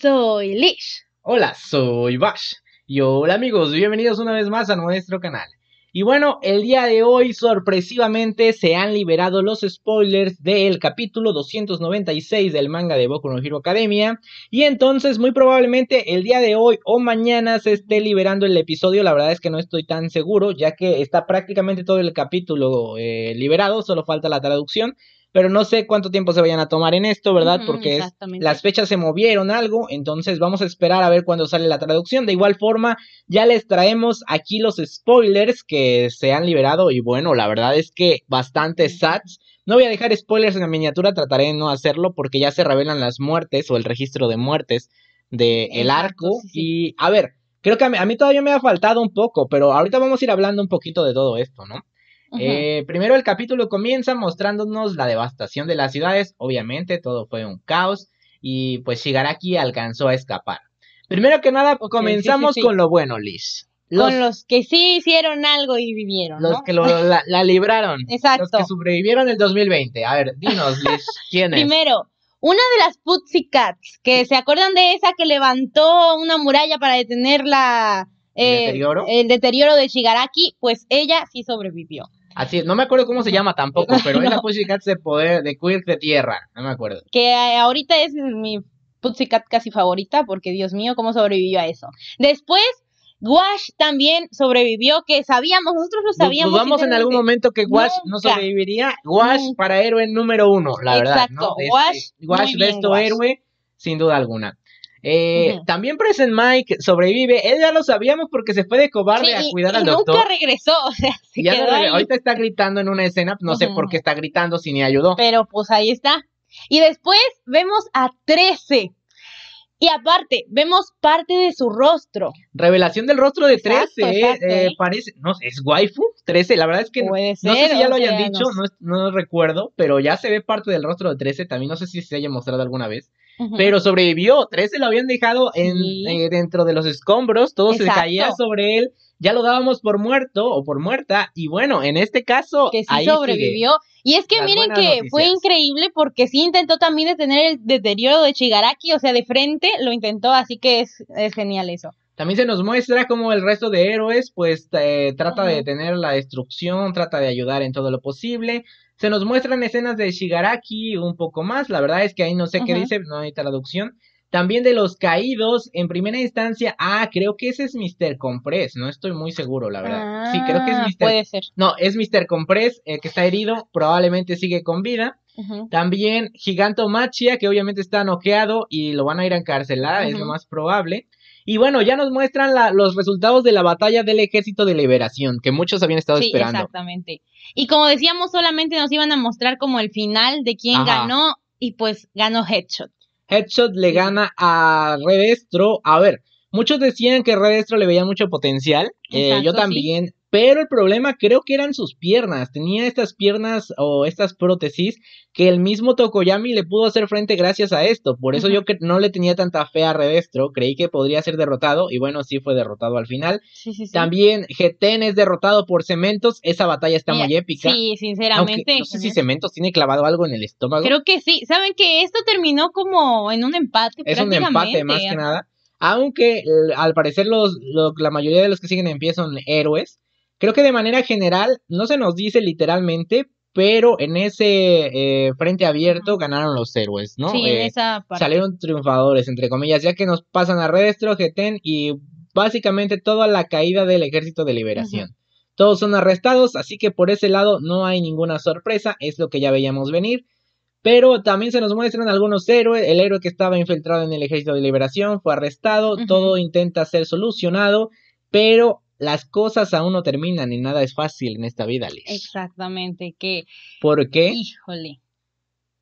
soy Lish. Hola, soy Bash. Y hola amigos, bienvenidos una vez más a nuestro canal. Y bueno, el día de hoy sorpresivamente se han liberado los spoilers del capítulo 296 del manga de Boku no Hero Academia. Y entonces muy probablemente el día de hoy o mañana se esté liberando el episodio. La verdad es que no estoy tan seguro ya que está prácticamente todo el capítulo eh, liberado, solo falta la traducción pero no sé cuánto tiempo se vayan a tomar en esto, ¿verdad? Porque las fechas se movieron algo, entonces vamos a esperar a ver cuándo sale la traducción. De igual forma, ya les traemos aquí los spoilers que se han liberado y bueno, la verdad es que bastante sats. No voy a dejar spoilers en la miniatura, trataré de no hacerlo porque ya se revelan las muertes o el registro de muertes del el arco. Y a ver, creo que a mí, todavía me ha faltado un poco, pero ahorita vamos a ir hablando un poquito de todo esto, ¿no? Eh, primero el capítulo comienza mostrándonos la devastación de las ciudades, obviamente todo fue un caos y pues Shigaraki alcanzó a escapar. Primero que nada, comenzamos con lo bueno, Liz. con los que sí hicieron algo y vivieron. Los que la, libraron. Los que sobrevivieron el 2020. A ver, dinos, Liz, ¿quién es? Primero, una de las Putzi Cats, que se acuerdan de esa que levantó una muralla para detener la, ¿El, eh, deterioro? el deterioro de Shigaraki, pues ella sí sobrevivió. Así no me acuerdo cómo se llama tampoco, pero es la Pussycat de poder, de Quirk de tierra, no me acuerdo. Que eh, ahorita es mi Pussycat casi favorita, porque Dios mío, cómo sobrevivió a eso. Después, Wash también sobrevivió, que sabíamos, nosotros lo sabíamos. Vamos en algún momento que Wash no sobreviviría. Wash para héroe número uno, la verdad. Exacto, este, Wash, héroe, sin duda alguna. Eh, también Present Mike sobrevive. Él ya lo sabíamos porque se fue de cobarde a cuidar al doctor. Nunca regresó. Ahorita está gritando en una escena. No sé por qué está gritando si ni ayudó. Pero pues ahí está. Y después vemos a 13. Y aparte, vemos parte de su rostro. Revelación del rostro de 13. ¿eh? Eh, parece, no sé, es waifu 13. La verdad es que no, sé si ya lo hayan dicho, no, no, recuerdo, pero ya se ve parte del rostro de 13. También no sé si se haya mostrado alguna vez pero sobrevivió. Tres se lo habían dejado en, eh, dentro de los escombros, todo se caía sobre él. Ya lo dábamos por muerto o por muerta, y bueno, en este caso. Que ahí Y es que miren que fue increíble porque sí intentó también detener el deterioro de Chigaraki, o sea, de frente lo intentó, así que es, es genial eso. También se nos muestra como el resto de héroes pues trata de detener la destrucción, trata de ayudar en todo lo posible. Se nos muestran escenas de Shigaraki un poco más, la verdad es que ahí no sé qué dice, no hay traducción. También de los caídos, en primera instancia, ah, creo que ese es Mr. Compress, no estoy muy seguro, la verdad. sí, creo que es ah, Mr. Puede ser. No, es Mr. Compress, eh, que está herido, probablemente sigue con vida. También Giganto Machia, que obviamente está noqueado y lo van a ir a encarcelar, es lo más probable. Y bueno, ya nos muestran la, los resultados de la batalla del Ejército de Liberación, que muchos habían estado sí, esperando. Exactamente. Y como decíamos, solamente nos iban a mostrar como el final de quién ganó, y pues ganó Headshot. Headshot le gana a Redestro. A ver, muchos decían que Redestro le veía mucho potencial. Eh, yo también. Pero el problema creo que eran sus piernas. Tenía estas piernas o estas prótesis que el mismo Tokoyami le pudo hacer frente gracias a esto. Por eso yo yo no le tenía tanta fe a Redestro. Creí que podría ser derrotado. Y bueno, sí fue derrotado al final. También Geten es derrotado por Cementos. Esa batalla está muy épica. Sí, sinceramente. no sé si Cementos tiene clavado algo en el estómago. Creo que sí. Saben que esto terminó como en un empate. Es un empate más que nada. Aunque al parecer los, la mayoría de los que siguen en pie son héroes. Creo que de manera general no se nos dice literalmente, pero en ese eh, frente abierto ganaron los héroes, ¿no? Sí, en eh, esa parte. Salieron triunfadores, entre comillas, ya que nos pasan a Redestro, Geten y básicamente toda la caída del ejército de liberación. Todos son arrestados, así que por ese lado no hay ninguna sorpresa, es lo que ya veíamos venir. Pero también se nos muestran algunos héroes. El héroe que estaba infiltrado en el ejército de liberación fue arrestado. Todo intenta ser solucionado. Pero las cosas aún no terminan y nada es fácil en esta vida, Liz. Exactamente, que... ¿Por qué? Híjole.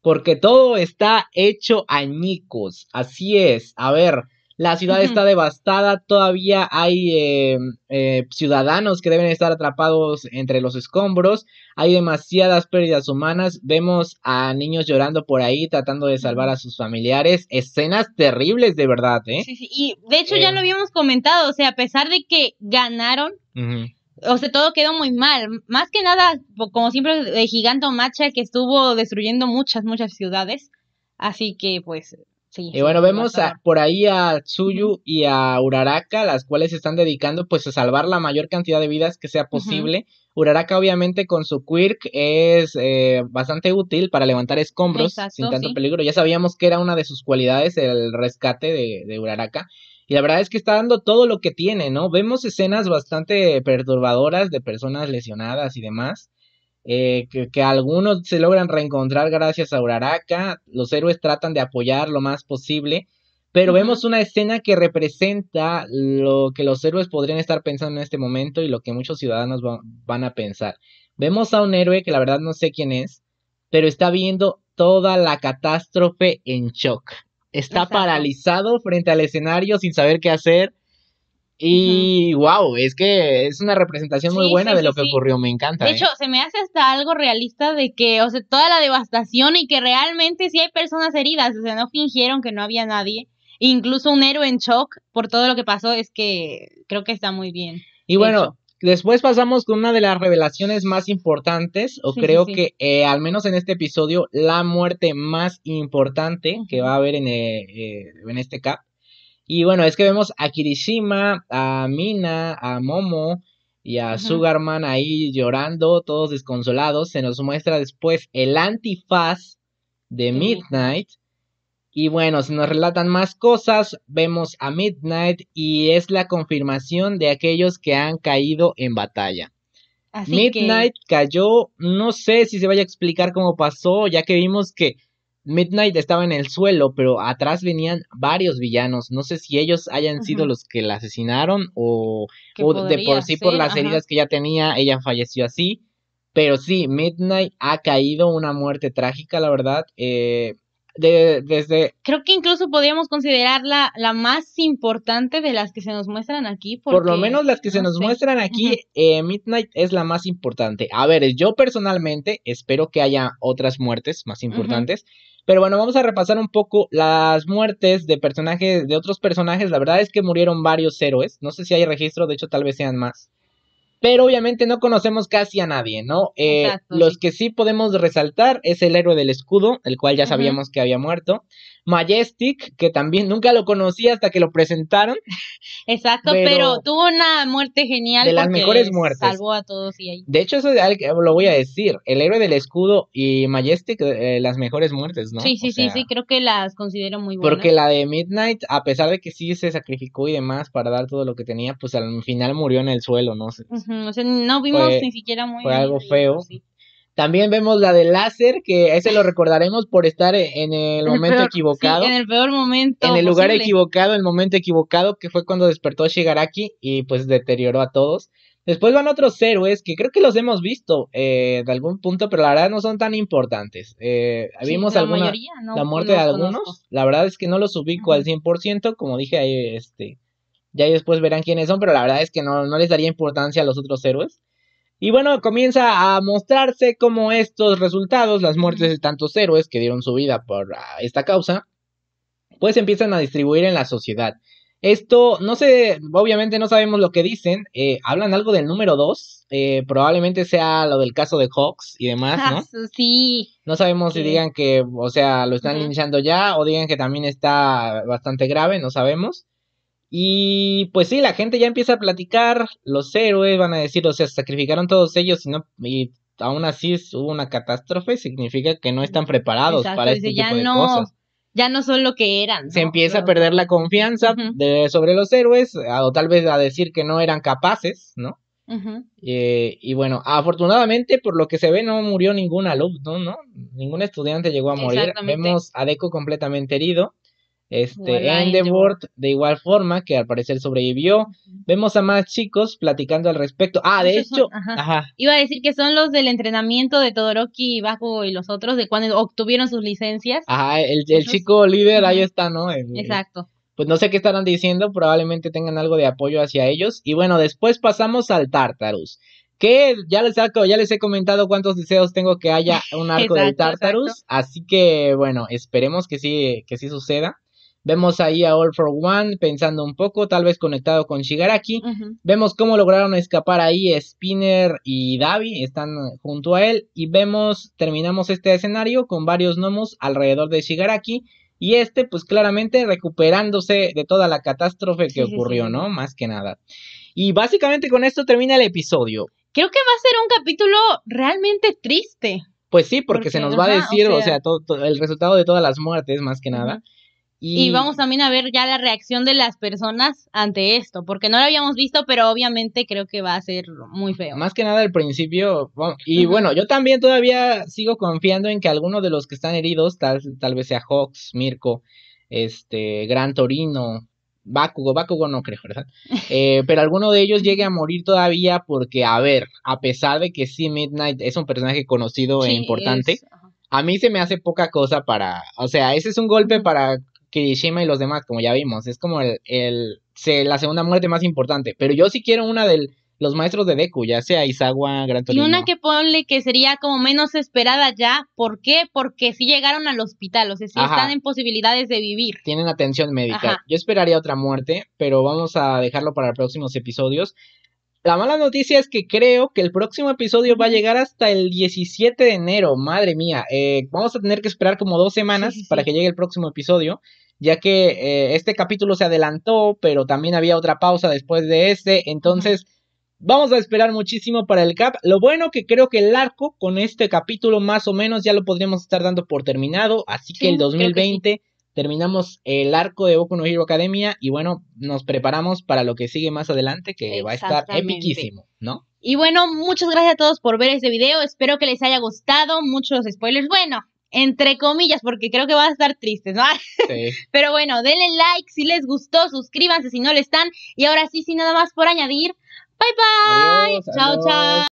Porque todo está hecho añicos, así es. A ver, la ciudad está devastada, todavía hay eh, eh, ciudadanos que deben estar atrapados entre los escombros, hay demasiadas pérdidas humanas, vemos a niños llorando por ahí tratando de salvar a sus familiares, escenas terribles de verdad, ¿eh? Sí, sí. y de hecho ya eh. lo habíamos comentado, o sea, a pesar de que ganaron, o sea, todo quedó muy mal. Más que nada, como siempre, de gigante Macha que estuvo destruyendo muchas, muchas ciudades. Así que, pues, y bueno, vemos por ahí a Tsuyu y a Uraraka, las cuales se están dedicando pues a salvar la mayor cantidad de vidas que sea posible. Uraraka obviamente con su quirk es eh, bastante útil para levantar escombros sin tanto peligro. Ya sabíamos que era una de sus cualidades el rescate de Uraraka. Y la verdad es que está dando todo lo que tiene, ¿no? Vemos escenas bastante perturbadoras de personas lesionadas y demás. Eh, que, algunos se logran reencontrar gracias a Uraraka, los héroes tratan de apoyar lo más posible, pero vemos una escena que representa lo que los héroes podrían estar pensando en este momento y lo que muchos ciudadanos van a pensar. Vemos a un héroe que la verdad no sé quién es, pero está viendo toda la catástrofe en shock. Está paralizado frente al escenario sin saber qué hacer y wow, es que es una representación muy buena de lo que ocurrió, me encanta. De ¿eh? hecho, se me hace hasta algo realista de que, o sea, toda la devastación y que realmente sí hay personas heridas, o sea, no fingieron que no había nadie. Incluso un héroe en shock por todo lo que pasó es que creo que está muy bien. Y bueno, después pasamos con una de las revelaciones más importantes, o creo que eh, al menos en este episodio, la muerte más importante que va a haber en, eh, en este cap y bueno, es que vemos a Kirishima, a Mina, a Momo y a Sugarman ahí llorando, todos desconsolados. Se nos muestra después el antifaz de Midnight. Y bueno, se nos relatan más cosas, vemos a Midnight y es la confirmación de aquellos que han caído en batalla. Midnight cayó, no sé si se vaya a explicar cómo pasó, ya que vimos que Midnight estaba en el suelo, pero atrás venían varios villanos. No sé si ellos hayan sido los que la asesinaron o, de por sí por las heridas que ya tenía, ella falleció así. Pero sí, Midnight ha caído una muerte trágica, la verdad. Eh, Creo que incluso podríamos considerarla la más importante de las que se nos muestran aquí. por lo menos las que se nos muestran aquí, eh, Midnight es la más importante. A ver, yo personalmente espero que haya otras muertes más importantes. Pero bueno, vamos a repasar un poco las muertes de personajes, de otros personajes. La verdad es que murieron varios héroes. No sé si hay registro, de hecho tal vez sean más pero obviamente no conocemos casi a nadie, ¿no? Eh, los que sí podemos resaltar es el héroe del escudo, el cual ya sabíamos que había muerto, Majestic, que también nunca lo conocí hasta que lo presentaron. Exacto, pero, tuvo una muerte genial. De las mejores muertes. Salvó a todos y ahí. De hecho, eso lo voy a decir. El héroe del escudo y Majestic, eh, las mejores muertes, ¿no? Sí, sí, sí, sí, creo que las considero muy buenas. Porque la de Midnight, a pesar de que sí se sacrificó y demás para dar todo lo que tenía, pues al final murió en el suelo, ¿no? sé o sea, no vimos ni siquiera muy... Fue algo feo. También vemos la de láser, que ese lo recordaremos por estar e-, en el momento equivocado. en el peor momento. En el lugar equivocado, el momento equivocado, que fue cuando despertó Shigaraki y pues deterioró a todos. Después van otros héroes que creo que los hemos visto eh, de algún punto, pero la verdad no son tan importantes. Eh, vimos la, alguna, mayoría la muerte de algunos. La verdad es que no los ubico al 100%, como dije este, ya después verán quiénes son, pero la verdad es que no, no les daría importancia a los otros héroes. Y bueno, comienza a mostrarse como estos resultados, las muertes de tantos héroes que dieron su vida por ah, esta causa, pues empiezan a distribuir en la sociedad. Esto, no sé, obviamente no sabemos lo que dicen. Eh, hablan algo del número 2. Eh, probablemente sea lo del caso de Hawks y demás, ¿no? Sí. No sabemos si digan que, o sea, lo están linchando ya o digan que también está bastante grave, no sabemos. Y pues sí, la gente ya empieza a platicar, los héroes van a decir, o sea, sacrificaron todos ellos y, y aún así hubo una catástrofe, significa que no están preparados para este tipo ya de no, cosas. Ya no son lo que eran. Se empieza a perder la confianza sobre los héroes, o tal vez a decir que no eran capaces, ¿no? Eh, y bueno, afortunadamente, por lo que se ve, no murió ningún alumno, ¿no? Ningún estudiante llegó a morir. Vemos a Deco completamente herido. Este, Endeavor, de igual forma, que al parecer sobrevivió. Vemos a más chicos platicando al respecto. Ah, de hecho, iba a decir que son los del entrenamiento de Todoroki, Bakugo y los otros, de cuando obtuvieron sus licencias. Ajá, el, chico líder, ahí está, ¿no? Exacto. Pues no sé qué estarán diciendo, probablemente tengan algo de apoyo hacia ellos. Y bueno, después pasamos al Tartarus que ya les, saco, ya les he comentado cuántos deseos tengo que haya un arco del Tartarus, así que bueno, esperemos que sí, que sí suceda. Vemos ahí a All for One pensando un poco, tal vez conectado con Shigaraki. Vemos cómo lograron escapar ahí Spinner y Davi, están junto a él. Y vemos, terminamos este escenario con varios gnomos alrededor de Shigaraki. Y este, pues claramente recuperándose de toda la catástrofe que ocurrió, ¿no? Más que nada. Y básicamente con esto termina el episodio. Creo que va a ser un capítulo realmente triste. Pues sí, porque, se nos va a decir, o sea, todo, el resultado de todas las muertes, más que nada. Y... vamos también a ver ya la reacción de las personas ante esto, porque no lo habíamos visto, pero obviamente creo que va a ser muy feo. Más que nada al principio, y bueno, yo también todavía sigo confiando en que alguno de los que están heridos, tal, tal vez sea Hawks, Mirko, este, Gran Torino, Bakugo, Bakugo no creo, ¿verdad? Eh, pero alguno de ellos llegue a morir todavía porque, a ver, a pesar de que sí, Midnight es un personaje conocido e importante. A mí se me hace poca cosa para, o sea, ese es un golpe para Kirishima y los demás, como ya vimos. Es como el, el la segunda muerte más importante. Pero yo sí quiero una de los maestros de Deku, ya sea Isawa, Gran Torino. Y una que ponle que sería como menos esperada ya. ¿Por qué? Porque si llegaron al hospital, o sea, si están en posibilidades de vivir. Tienen atención médica. Yo esperaría otra muerte, pero vamos a dejarlo para próximos episodios. La mala noticia es que creo que el próximo episodio va a llegar hasta el 17 de enero. Madre mía, eh, vamos a tener que esperar como dos semanas para que llegue el próximo episodio, ya que eh, este capítulo se adelantó, pero también había otra pausa después de este. Entonces, vamos a esperar muchísimo para el cap. Lo bueno que creo que el arco con este capítulo más o menos ya lo podríamos estar dando por terminado, así que el 2020 terminamos el arco de Boku no Hero Academia y bueno, nos preparamos para lo que sigue más adelante que va a estar epiquísimo, ¿no? Y bueno, muchas gracias a todos por ver este video, espero que les haya gustado, muchos spoilers, bueno, entre comillas, porque creo que va a estar tristes, ¿no? Pero bueno, denle like si les gustó, suscríbanse si no lo están y ahora sí, sin nada más por añadir, bye bye, chao chao.